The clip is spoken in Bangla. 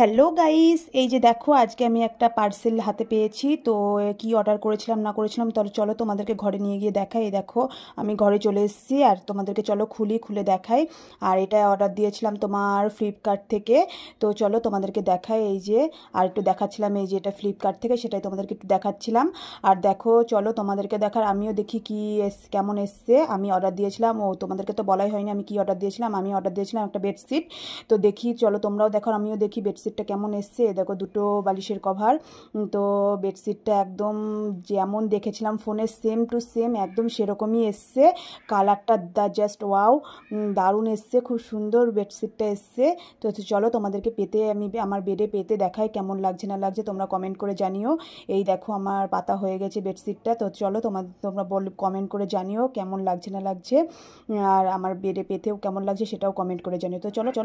হ্যালো গাইস এই যে দেখো আজকে আমি একটা পার্সেল হাতে পেয়েছি তো কি অর্ডার করেছিলাম না করেছিলাম তাহলে চলো তোমাদেরকে ঘরে নিয়ে গিয়ে দেখাই দেখো আমি ঘরে চলে এসেছি আর তোমাদেরকে চলো খুলি খুলে দেখাই আর এটা অর্ডার দিয়েছিলাম তোমার ফ্লিপকার্ট থেকে তো চলো তোমাদেরকে দেখাই এই যে আর একটু দেখাচ্ছিলাম এই যে এটা ফ্লিপকার্ট থেকে সেটাই তোমাদেরকে একটু দেখাচ্ছিলাম আর দেখো চলো তোমাদেরকে দেখার আমিও দেখি কি এস কেমন এসছে আমি অর্ডার দিয়েছিলাম ও তোমাদেরকে তো বলাই হয়নি আমি কি অর্ডার দিয়েছিলাম আমি অর্ডার দিয়েছিলাম একটা বেডশিট তো দেখি চলো তোমরাও দেখো আমিও দেখি বেডশিট বেডশিটটা কেমন এসছে দেখো দুটো বালিশের কভার তো বেডশিটটা একদম যেমন দেখেছিলাম ফোনে সেম টু সেম একদম সেরকমই এসছে কালারটা দা জাস্ট ওয়াও দারুণ এসছে খুব সুন্দর বেডশিটটা এসছে তো চলো তোমাদেরকে পেতে আমি আমার বেডে পেতে দেখাই কেমন লাগছে না লাগছে তোমরা কমেন্ট করে জানিও এই দেখো আমার পাতা হয়ে গেছে বেডশিটটা তো চলো তোমাদের তোমরা বল কমেন্ট করে জানিও কেমন লাগছে না লাগছে আর আমার বেডে পেতেও কেমন লাগছে সেটাও কমেন্ট করে জানিও তো চলো চলো